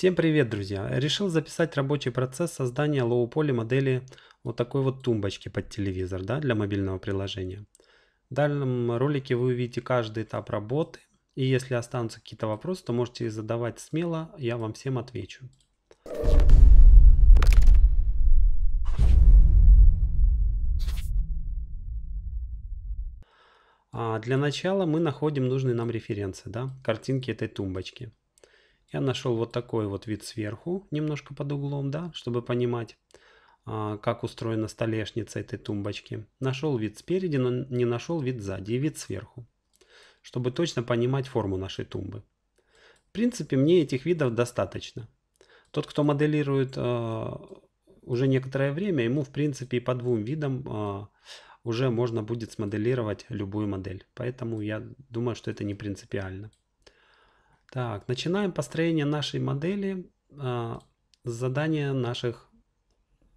Всем привет, друзья! Решил записать рабочий процесс создания лоу-поли модели вот такой вот тумбочки под телевизор да, для мобильного приложения. В дальнем ролике вы увидите каждый этап работы. И если останутся какие-то вопросы, то можете задавать смело, я вам всем отвечу. А для начала мы находим нужные нам референсы, да, картинки этой тумбочки. Я нашел вот такой вот вид сверху, немножко под углом, да, чтобы понимать, а, как устроена столешница этой тумбочки. Нашел вид спереди, но не нашел вид сзади и вид сверху, чтобы точно понимать форму нашей тумбы. В принципе, мне этих видов достаточно. Тот, кто моделирует а, уже некоторое время, ему в принципе и по двум видам а, уже можно будет смоделировать любую модель. Поэтому я думаю, что это не принципиально. Так, начинаем построение нашей модели э, с задания наших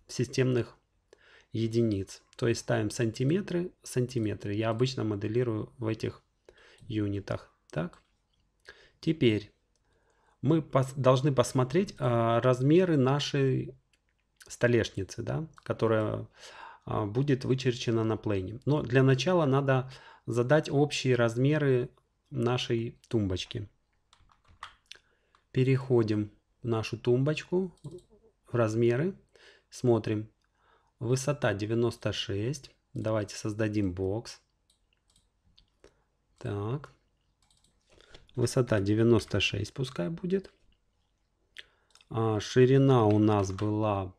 системных единиц. То есть ставим сантиметры, сантиметры. Я обычно моделирую в этих юнитах. Так, теперь мы пос должны посмотреть э, размеры нашей столешницы, да, которая э, будет вычерчена на плейне. Но для начала надо задать общие размеры нашей тумбочки. Переходим в нашу тумбочку, в размеры, смотрим. Высота 96. Давайте создадим бокс. Так. Высота 96 пускай будет. А ширина у нас была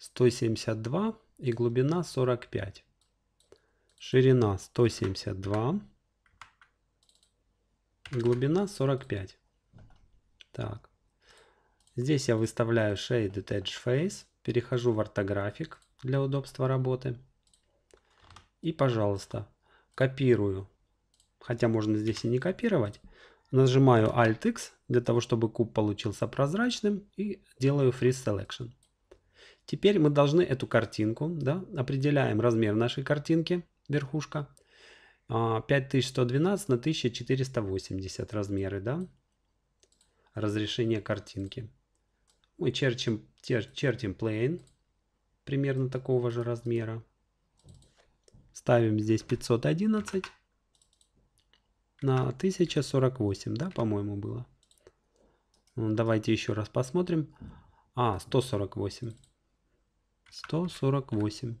172 и глубина 45. Ширина 172 глубина 45. Так. Здесь я выставляю Shaded Edge Face, перехожу в ортографик для удобства работы. И, пожалуйста, копирую, хотя можно здесь и не копировать, нажимаю Alt-X для того, чтобы куб получился прозрачным и делаю freeze Selection. Теперь мы должны эту картинку, да, определяем размер нашей картинки, верхушка, 5112 а, на 1480 размеры, да? Разрешение картинки. Мы черчим, чертим plane примерно такого же размера. Ставим здесь 511 на 1048, да, по-моему, было. Ну, давайте еще раз посмотрим. А, 148. 148.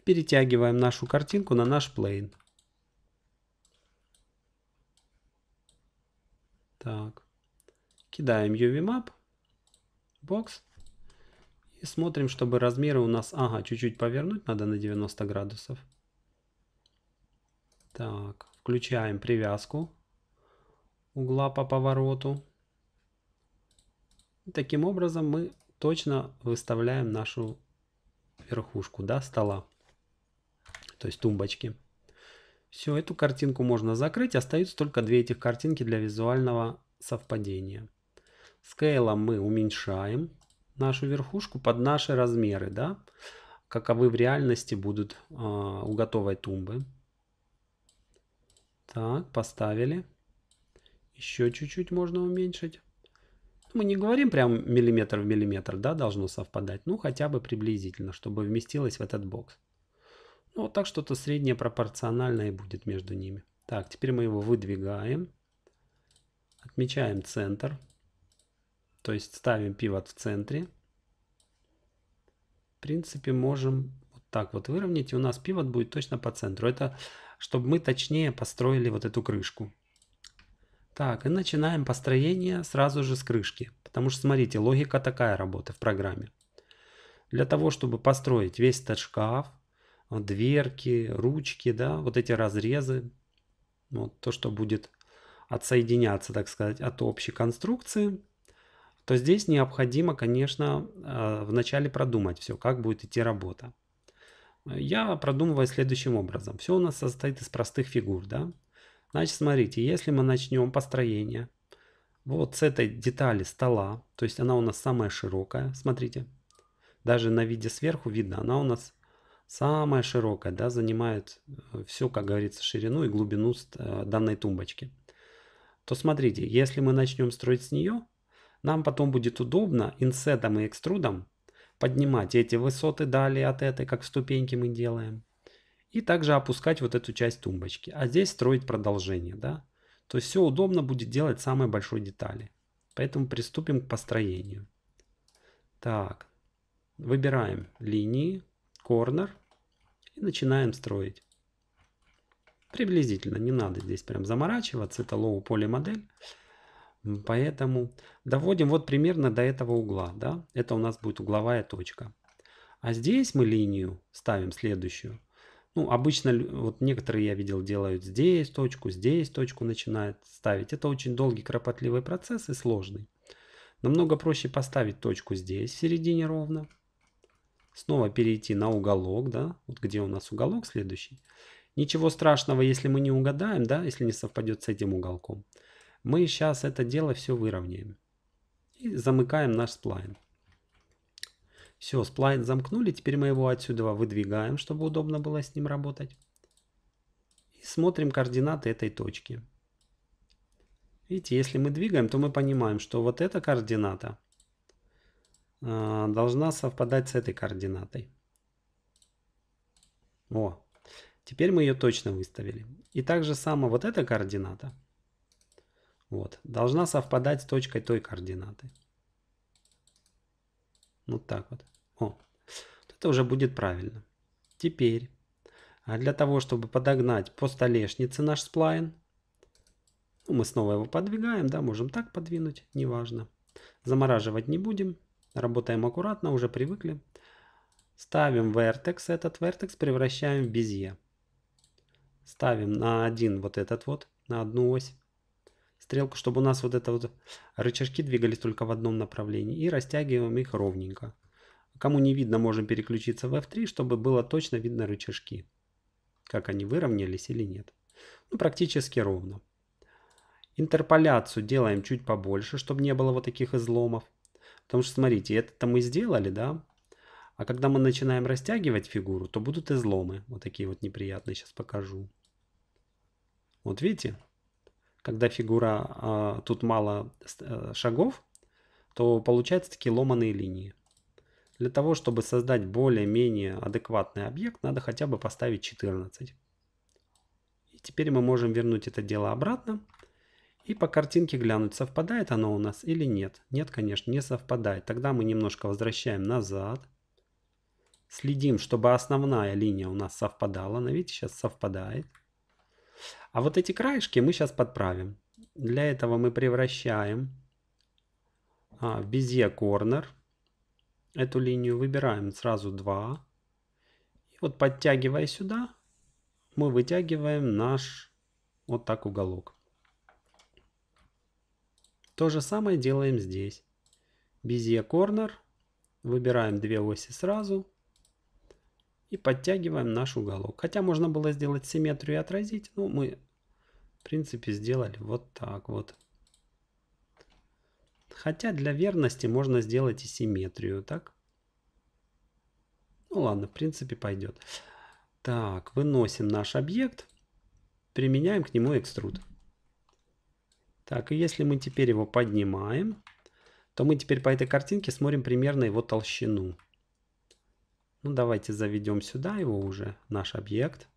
И перетягиваем нашу картинку на наш плейн. Так. Кидаем UV Map. Бокс. И смотрим, чтобы размеры у нас... Ага, чуть-чуть повернуть надо на 90 градусов. Так, включаем привязку угла по повороту. И таким образом мы точно выставляем нашу верхушку да, стола то есть тумбочки. Все, эту картинку можно закрыть, остаются только две этих картинки для визуального совпадения. Скейлом мы уменьшаем нашу верхушку под наши размеры, да, каковы в реальности будут э, у готовой тумбы. Так, поставили. Еще чуть-чуть можно уменьшить. Мы не говорим прям миллиметр в миллиметр, да, должно совпадать. Ну, хотя бы приблизительно, чтобы вместилось в этот бокс. Ну, вот так что-то среднее пропорциональное будет между ними. Так, теперь мы его выдвигаем. Отмечаем центр. То есть ставим пивот в центре. В принципе, можем вот так вот выровнять. И у нас пивот будет точно по центру. Это чтобы мы точнее построили вот эту крышку. Так, и начинаем построение сразу же с крышки. Потому что, смотрите, логика такая работы в программе. Для того, чтобы построить весь этот шкаф, дверки, ручки, да, вот эти разрезы, вот то, что будет отсоединяться, так сказать, от общей конструкции, то здесь необходимо, конечно, э, вначале продумать все, как будет идти работа. Я продумываю следующим образом. Все у нас состоит из простых фигур, да. Значит, смотрите, если мы начнем построение вот с этой детали стола, то есть она у нас самая широкая, смотрите, даже на виде сверху видно, она у нас Самая широкая, да, занимает э, всю, как говорится, ширину и глубину э, данной тумбочки. То смотрите, если мы начнем строить с нее, нам потом будет удобно инсетом и экструдом поднимать эти высоты далее от этой, как в ступеньки мы делаем. И также опускать вот эту часть тумбочки. А здесь строить продолжение, да. То есть все удобно будет делать самой большой детали. Поэтому приступим к построению. Так, выбираем линии corner и начинаем строить. Приблизительно, не надо здесь прям заморачиваться, это low poly модель. Поэтому доводим вот примерно до этого угла. Да? Это у нас будет угловая точка. А здесь мы линию ставим следующую. Ну, обычно вот некоторые я видел делают здесь точку, здесь точку начинают ставить. Это очень долгий, кропотливый процесс и сложный. Намного проще поставить точку здесь, в середине ровно снова перейти на уголок, да, вот где у нас уголок следующий. Ничего страшного, если мы не угадаем, да, если не совпадет с этим уголком. Мы сейчас это дело все выровняем. И замыкаем наш сплайн. Все, сплайн замкнули, теперь мы его отсюда выдвигаем, чтобы удобно было с ним работать. И смотрим координаты этой точки. Видите, если мы двигаем, то мы понимаем, что вот эта координата – а, должна совпадать с этой координатой. О, теперь мы ее точно выставили. И также сама вот эта координата вот, должна совпадать с точкой той координаты. Вот так вот. О, это уже будет правильно. Теперь, а для того, чтобы подогнать по столешнице наш сплайн, ну, мы снова его подвигаем, да, можем так подвинуть, неважно. Замораживать не будем. Работаем аккуратно, уже привыкли. Ставим вертекс, этот вертекс превращаем в безе. Ставим на один вот этот вот, на одну ось стрелку, чтобы у нас вот это вот рычажки двигались только в одном направлении. И растягиваем их ровненько. Кому не видно, можем переключиться в F3, чтобы было точно видно рычажки. Как они выровнялись или нет. Ну, практически ровно. Интерполяцию делаем чуть побольше, чтобы не было вот таких изломов. Потому что, смотрите, это-то мы сделали, да? А когда мы начинаем растягивать фигуру, то будут изломы. Вот такие вот неприятные, сейчас покажу. Вот видите? Когда фигура, а, тут мало э, шагов, то получаются такие ломаные линии. Для того, чтобы создать более-менее адекватный объект, надо хотя бы поставить 14. И теперь мы можем вернуть это дело обратно и по картинке глянуть, совпадает оно у нас или нет. Нет, конечно, не совпадает. Тогда мы немножко возвращаем назад. Следим, чтобы основная линия у нас совпадала. Но видите, сейчас совпадает. А вот эти краешки мы сейчас подправим. Для этого мы превращаем а, в безе корнер. Эту линию выбираем сразу два, И вот подтягивая сюда, мы вытягиваем наш вот так уголок. То же самое делаем здесь. Безе корнер. Выбираем две оси сразу. И подтягиваем наш уголок. Хотя можно было сделать симметрию и отразить. но мы, в принципе, сделали вот так вот. Хотя для верности можно сделать и симметрию, так? Ну ладно, в принципе пойдет. Так, выносим наш объект, применяем к нему экструд. Так, и если мы теперь его поднимаем, то мы теперь по этой картинке смотрим примерно его толщину. Ну, давайте заведем сюда его уже, наш объект.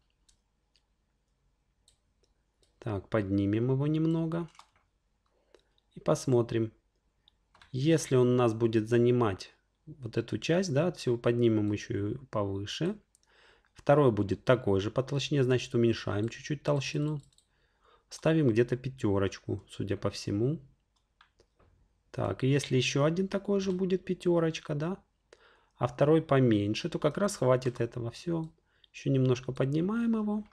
Так, поднимем его немного. И посмотрим. Если он у нас будет занимать вот эту часть, да, всего поднимем еще повыше. Второй будет такой же по толщине, значит уменьшаем чуть-чуть толщину. Ставим где-то пятерочку, судя по всему. Так, и если еще один такой же будет пятерочка, да, а второй поменьше, то как раз хватит этого. Все, еще немножко поднимаем его.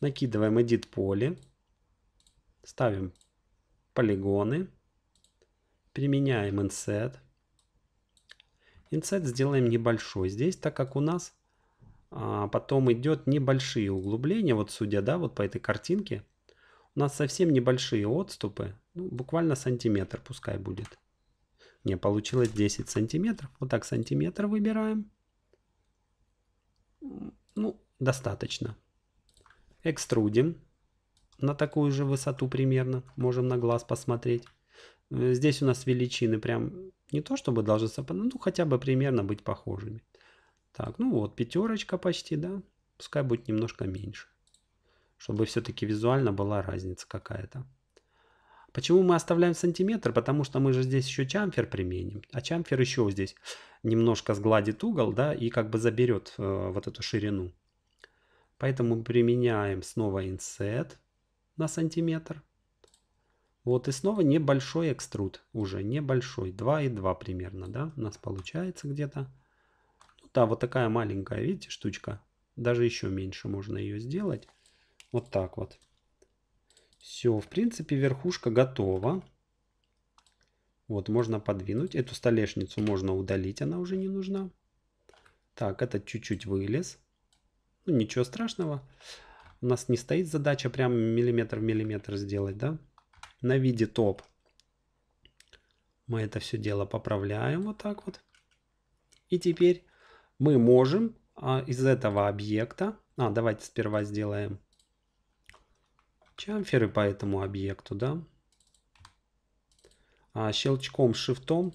Накидываем edit поле. Ставим полигоны. Применяем inset. Inset сделаем небольшой здесь, так как у нас а, потом идет небольшие углубления, вот судя, да, вот по этой картинке. У нас совсем небольшие отступы, ну, буквально сантиметр пускай будет. Не, получилось 10 сантиметров. Вот так сантиметр выбираем. Ну, достаточно. Экструдим на такую же высоту примерно. Можем на глаз посмотреть. Э, здесь у нас величины прям не то чтобы должны ну хотя бы примерно быть похожими. Так, ну вот, пятерочка почти, да? Пускай будет немножко меньше. Чтобы все-таки визуально была разница какая-то. Почему мы оставляем сантиметр? Потому что мы же здесь еще чамфер применим. А чамфер еще здесь немножко сгладит угол, да, и как бы заберет э, вот эту ширину. Поэтому применяем снова инсет на сантиметр. Вот и снова небольшой экструд уже, небольшой, 2,2 примерно, да, у нас получается где-то да, вот такая маленькая, видите, штучка. Даже еще меньше можно ее сделать. Вот так вот. Все, в принципе, верхушка готова. Вот, можно подвинуть. Эту столешницу можно удалить, она уже не нужна. Так, этот чуть-чуть вылез. Ну, ничего страшного. У нас не стоит задача прям миллиметр в миллиметр сделать, да? На виде топ. Мы это все дело поправляем вот так вот. И теперь мы можем а, из этого объекта, а давайте сперва сделаем чамферы по этому объекту, да, а, щелчком шифтом,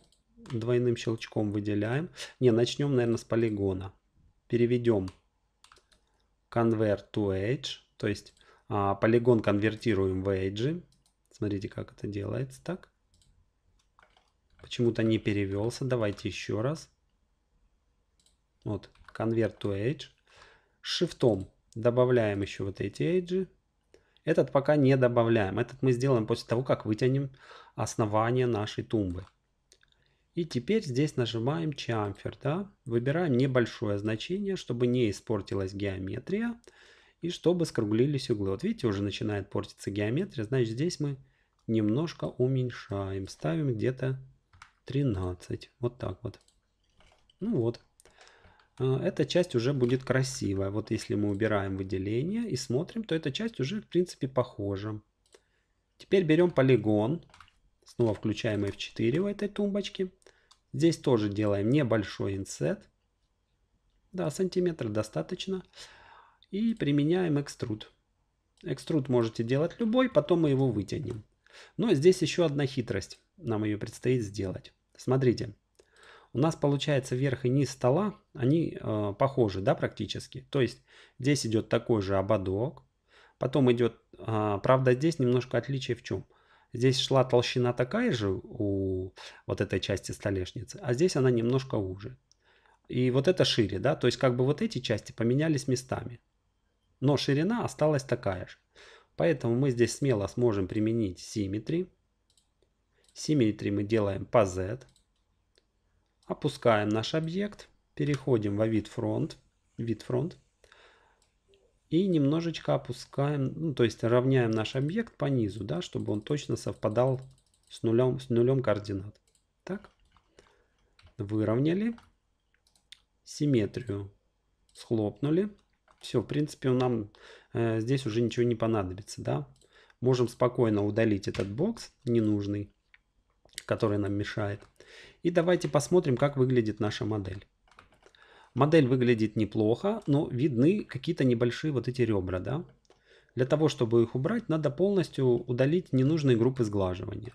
двойным щелчком выделяем. Не, начнем, наверное, с полигона. Переведем convert to edge, то есть а, полигон конвертируем в edge. Смотрите, как это делается так. Почему-то не перевелся. Давайте еще раз. Вот, convert to age. Shift добавляем еще вот эти эйджи. Этот пока не добавляем. Этот мы сделаем после того, как вытянем основание нашей тумбы. И теперь здесь нажимаем chamfer. Да? Выбираем небольшое значение, чтобы не испортилась геометрия. И чтобы скруглились углы. Вот видите, уже начинает портиться геометрия. Значит, здесь мы немножко уменьшаем. Ставим где-то 13. Вот так вот. Ну вот. Э, эта часть уже будет красивая. Вот если мы убираем выделение и смотрим, то эта часть уже в принципе похожа. Теперь берем полигон. Снова включаем F4 в этой тумбочке. Здесь тоже делаем небольшой инсет. Да, сантиметр достаточно. И применяем экструд. Экструд можете делать любой, потом мы его вытянем. Но здесь еще одна хитрость. Нам ее предстоит сделать. Смотрите у нас получается верх и низ стола, они э, похожи, да, практически. То есть здесь идет такой же ободок, потом идет, э, а, правда, здесь немножко отличие в чем? Здесь шла толщина такая же у вот этой части столешницы, а здесь она немножко уже. И вот это шире, да, то есть как бы вот эти части поменялись местами. Но ширина осталась такая же. Поэтому мы здесь смело сможем применить симметри. Симметри мы делаем по Z. Опускаем наш объект, переходим во вид фронт, вид фронт и немножечко опускаем, ну, то есть равняем наш объект по низу, да, чтобы он точно совпадал с нулем, с нулем координат. Так, выровняли, симметрию схлопнули. Все, в принципе, нам э, здесь уже ничего не понадобится, да. Можем спокойно удалить этот бокс ненужный который нам мешает. И давайте посмотрим, как выглядит наша модель. Модель выглядит неплохо, но видны какие-то небольшие вот эти ребра. Да? Для того, чтобы их убрать, надо полностью удалить ненужные группы сглаживания.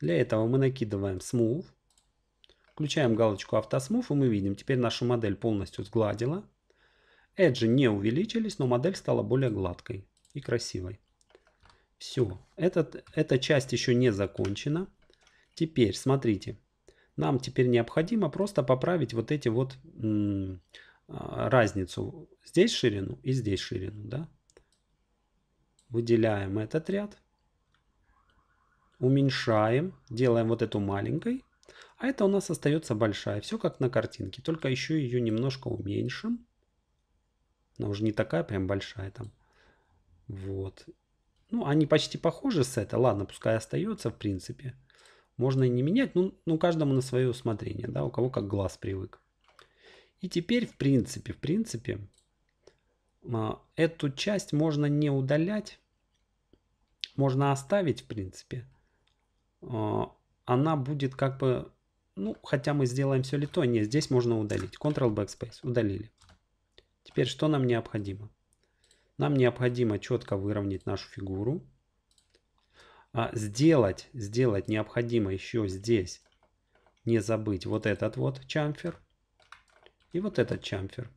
Для этого мы накидываем Smooth, включаем галочку автосмув и мы видим, теперь нашу модель полностью сгладила. Эджи не увеличились, но модель стала более гладкой и красивой. Все, этот, эта часть еще не закончена. Теперь, смотрите, нам теперь необходимо просто поправить вот эти вот а, разницу. Здесь ширину и здесь ширину, да? Выделяем этот ряд. Уменьшаем, делаем вот эту маленькой. А это у нас остается большая. Все как на картинке, только еще ее немножко уменьшим. Она уже не такая прям большая там. Вот. Ну, они почти похожи с этой. Ладно, пускай остается в принципе. Можно и не менять, ну, ну каждому на свое усмотрение, да, у кого как глаз привык. И теперь, в принципе, в принципе, а, эту часть можно не удалять, можно оставить, в принципе. А, она будет как бы, ну, хотя мы сделаем все лито, нет, здесь можно удалить. Ctrl Backspace, удалили. Теперь что нам необходимо? Нам необходимо четко выровнять нашу фигуру а сделать, сделать необходимо еще здесь, не забыть вот этот вот чамфер и вот этот чамфер.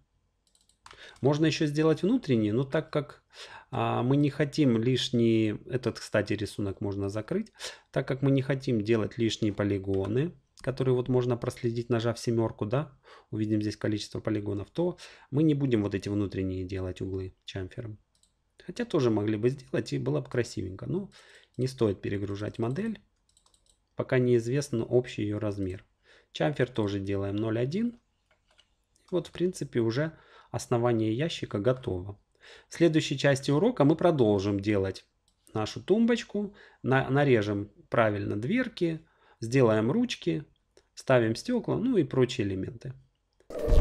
Можно еще сделать внутренний, но так как а, мы не хотим лишний, этот, кстати, рисунок можно закрыть, так как мы не хотим делать лишние полигоны, которые вот можно проследить, нажав семерку, да, увидим здесь количество полигонов, то мы не будем вот эти внутренние делать углы чамфером. Хотя тоже могли бы сделать и было бы красивенько. Но не стоит перегружать модель. Пока неизвестен общий ее размер. Чамфер тоже делаем 0.1. Вот в принципе уже основание ящика готово. В следующей части урока мы продолжим делать нашу тумбочку. На, нарежем правильно дверки. Сделаем ручки. Ставим стекла. Ну и прочие элементы. Thank you.